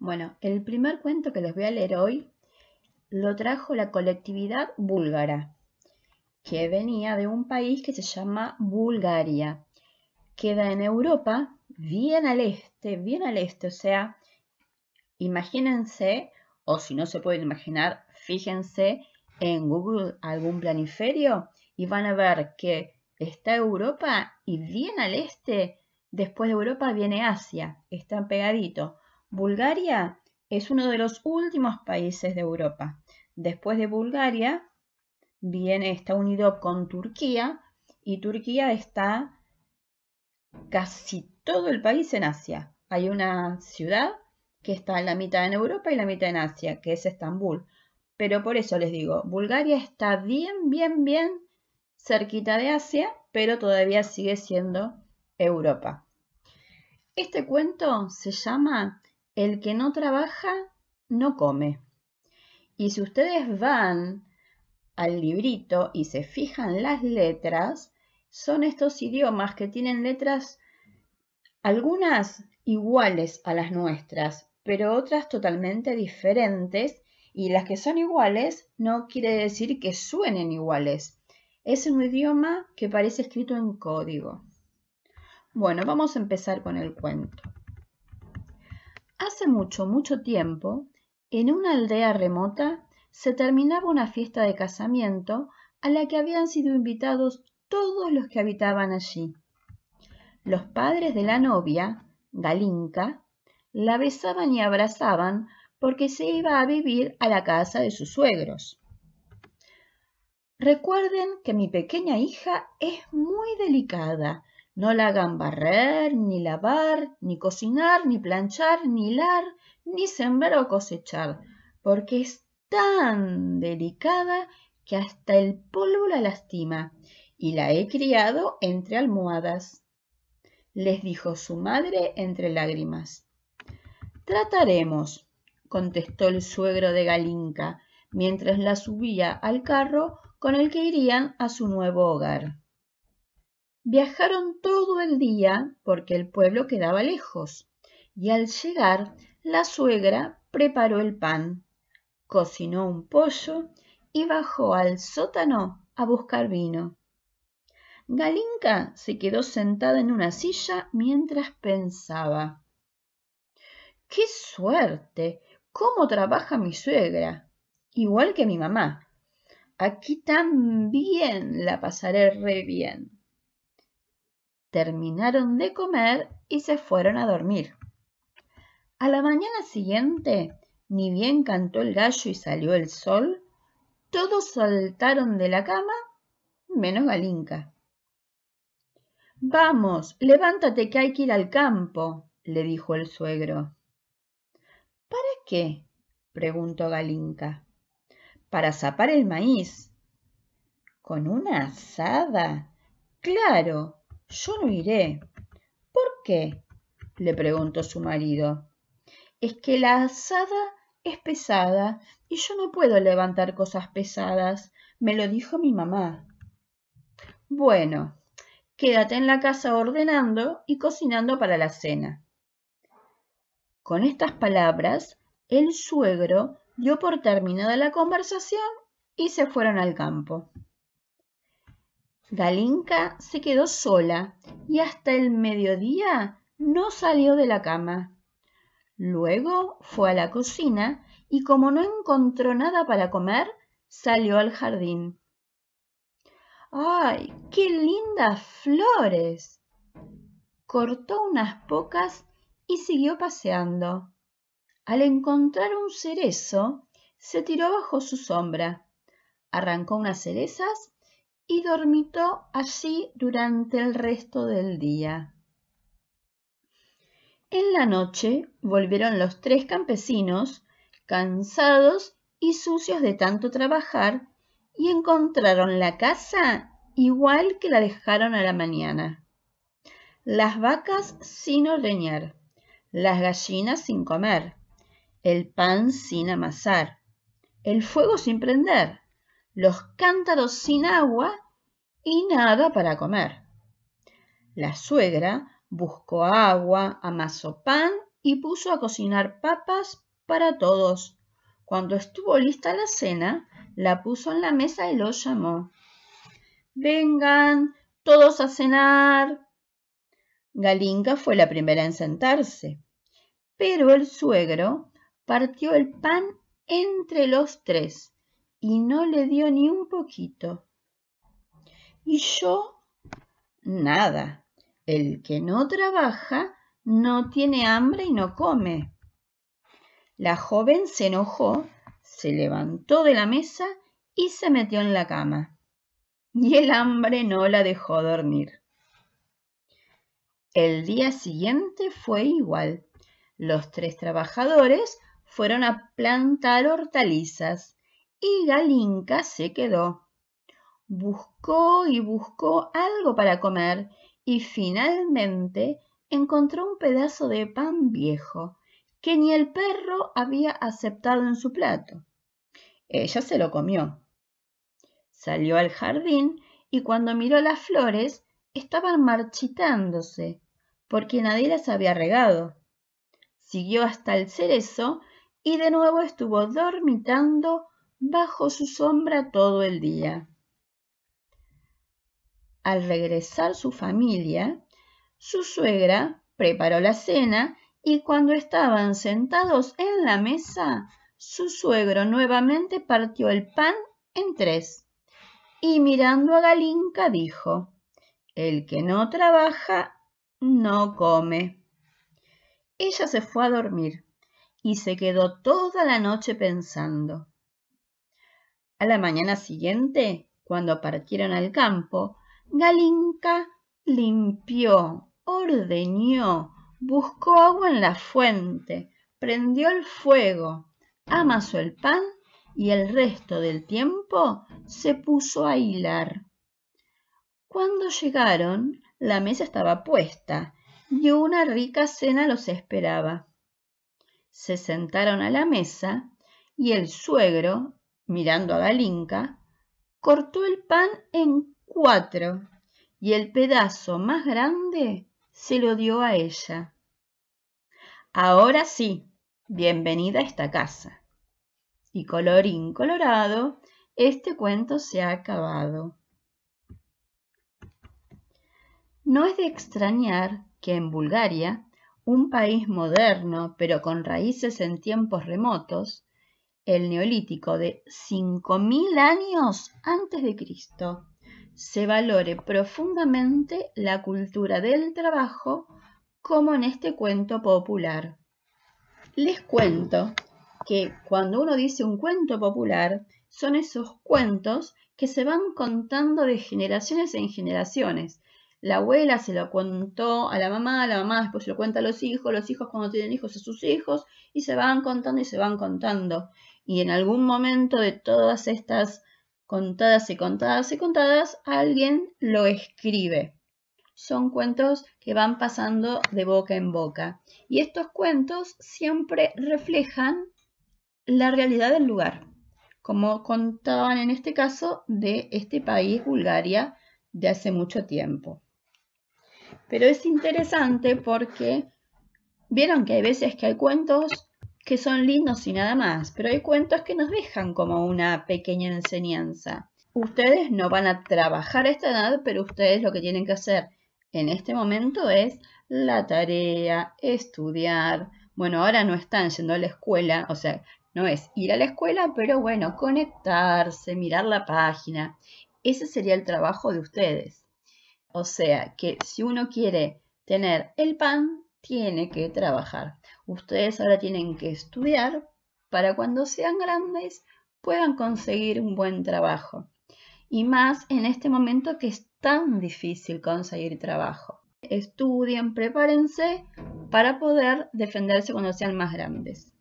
Bueno, el primer cuento que les voy a leer hoy lo trajo la colectividad búlgara, que venía de un país que se llama Bulgaria. Queda en Europa, bien al este, bien al este, o sea, imagínense, o si no se pueden imaginar, fíjense en Google algún planiferio y van a ver que está Europa y bien al este, después de Europa viene Asia, están pegaditos. Bulgaria es uno de los últimos países de Europa. Después de Bulgaria viene, está unido con Turquía y Turquía está casi todo el país en Asia. Hay una ciudad que está en la mitad en Europa y la mitad en Asia, que es Estambul. Pero por eso les digo, Bulgaria está bien, bien, bien cerquita de Asia, pero todavía sigue siendo Europa. Este cuento se llama el que no trabaja no come. Y si ustedes van al librito y se fijan las letras, son estos idiomas que tienen letras algunas iguales a las nuestras, pero otras totalmente diferentes y las que son iguales no quiere decir que suenen iguales. Es un idioma que parece escrito en código. Bueno, vamos a empezar con el cuento. Hace mucho, mucho tiempo, en una aldea remota, se terminaba una fiesta de casamiento a la que habían sido invitados todos los que habitaban allí. Los padres de la novia, Galinka, la besaban y abrazaban porque se iba a vivir a la casa de sus suegros. Recuerden que mi pequeña hija es muy delicada no la hagan barrer, ni lavar, ni cocinar, ni planchar, ni hilar, ni sembrar o cosechar, porque es tan delicada que hasta el polvo la lastima, y la he criado entre almohadas, les dijo su madre entre lágrimas. Trataremos, contestó el suegro de Galinka, mientras la subía al carro con el que irían a su nuevo hogar. Viajaron todo el día porque el pueblo quedaba lejos y al llegar la suegra preparó el pan, cocinó un pollo y bajó al sótano a buscar vino. Galinka se quedó sentada en una silla mientras pensaba. ¡Qué suerte! ¿Cómo trabaja mi suegra? Igual que mi mamá. Aquí también la pasaré re bien terminaron de comer y se fueron a dormir. A la mañana siguiente, ni bien cantó el gallo y salió el sol, todos saltaron de la cama, menos Galinka. Vamos, levántate que hay que ir al campo, le dijo el suegro. ¿Para qué? preguntó Galinka. Para zapar el maíz. ¿Con una asada? Claro, yo no iré. ¿Por qué? le preguntó su marido. Es que la asada es pesada y yo no puedo levantar cosas pesadas, me lo dijo mi mamá. Bueno, quédate en la casa ordenando y cocinando para la cena. Con estas palabras, el suegro dio por terminada la conversación y se fueron al campo. Galinka se quedó sola y hasta el mediodía no salió de la cama. Luego fue a la cocina y como no encontró nada para comer, salió al jardín. ¡Ay, qué lindas flores! Cortó unas pocas y siguió paseando. Al encontrar un cerezo, se tiró bajo su sombra, arrancó unas cerezas y dormitó así durante el resto del día. En la noche volvieron los tres campesinos, cansados y sucios de tanto trabajar, y encontraron la casa igual que la dejaron a la mañana. Las vacas sin ordeñar, las gallinas sin comer, el pan sin amasar, el fuego sin prender, los cántaros sin agua y nada para comer. La suegra buscó agua, amasó pan y puso a cocinar papas para todos. Cuando estuvo lista la cena, la puso en la mesa y los llamó. Vengan todos a cenar. Galinka fue la primera en sentarse, pero el suegro partió el pan entre los tres y no le dio ni un poquito. Y yo, nada. El que no trabaja no tiene hambre y no come. La joven se enojó, se levantó de la mesa y se metió en la cama. Y el hambre no la dejó dormir. El día siguiente fue igual. Los tres trabajadores fueron a plantar hortalizas y Galinka se quedó. Buscó y buscó algo para comer y finalmente encontró un pedazo de pan viejo que ni el perro había aceptado en su plato. Ella se lo comió. Salió al jardín y cuando miró las flores estaban marchitándose porque nadie las había regado. Siguió hasta el cerezo y de nuevo estuvo dormitando bajo su sombra todo el día. Al regresar su familia, su suegra preparó la cena y cuando estaban sentados en la mesa, su suegro nuevamente partió el pan en tres y mirando a Galinka dijo, El que no trabaja, no come. Ella se fue a dormir y se quedó toda la noche pensando. A la mañana siguiente, cuando partieron al campo, Galinka limpió, ordeñó, buscó agua en la fuente, prendió el fuego, amasó el pan y el resto del tiempo se puso a hilar. Cuando llegaron, la mesa estaba puesta y una rica cena los esperaba. Se sentaron a la mesa y el suegro mirando a Galinka, cortó el pan en cuatro y el pedazo más grande se lo dio a ella. Ahora sí, bienvenida a esta casa. Y colorín colorado, este cuento se ha acabado. No es de extrañar que en Bulgaria, un país moderno pero con raíces en tiempos remotos, el neolítico de 5.000 años antes de Cristo, se valore profundamente la cultura del trabajo como en este cuento popular. Les cuento que cuando uno dice un cuento popular, son esos cuentos que se van contando de generaciones en generaciones. La abuela se lo contó a la mamá, la mamá después se lo cuenta a los hijos, los hijos cuando tienen hijos a sus hijos, y se van contando y se van contando. Y en algún momento de todas estas contadas y contadas y contadas, alguien lo escribe. Son cuentos que van pasando de boca en boca. Y estos cuentos siempre reflejan la realidad del lugar, como contaban en este caso de este país, Bulgaria, de hace mucho tiempo. Pero es interesante porque vieron que hay veces que hay cuentos que son lindos y nada más, pero hay cuentos que nos dejan como una pequeña enseñanza. Ustedes no van a trabajar a esta edad, pero ustedes lo que tienen que hacer en este momento es la tarea, estudiar. Bueno, ahora no están yendo a la escuela, o sea, no es ir a la escuela, pero bueno, conectarse, mirar la página. Ese sería el trabajo de ustedes. O sea, que si uno quiere tener el pan, tiene que trabajar. Ustedes ahora tienen que estudiar para cuando sean grandes puedan conseguir un buen trabajo. Y más en este momento que es tan difícil conseguir trabajo. Estudien, prepárense para poder defenderse cuando sean más grandes.